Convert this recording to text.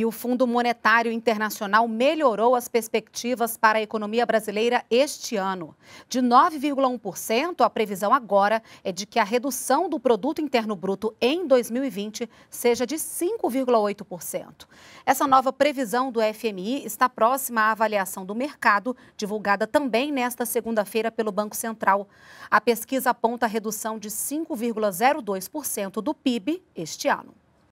e o Fundo Monetário Internacional melhorou as perspectivas para a economia brasileira este ano. De 9,1%, a previsão agora é de que a redução do produto interno bruto em 2020 seja de 5,8%. Essa nova previsão do FMI está próxima à avaliação do mercado, divulgada também nesta segunda-feira pelo Banco Central. A pesquisa aponta a redução de 5,02% do PIB este ano.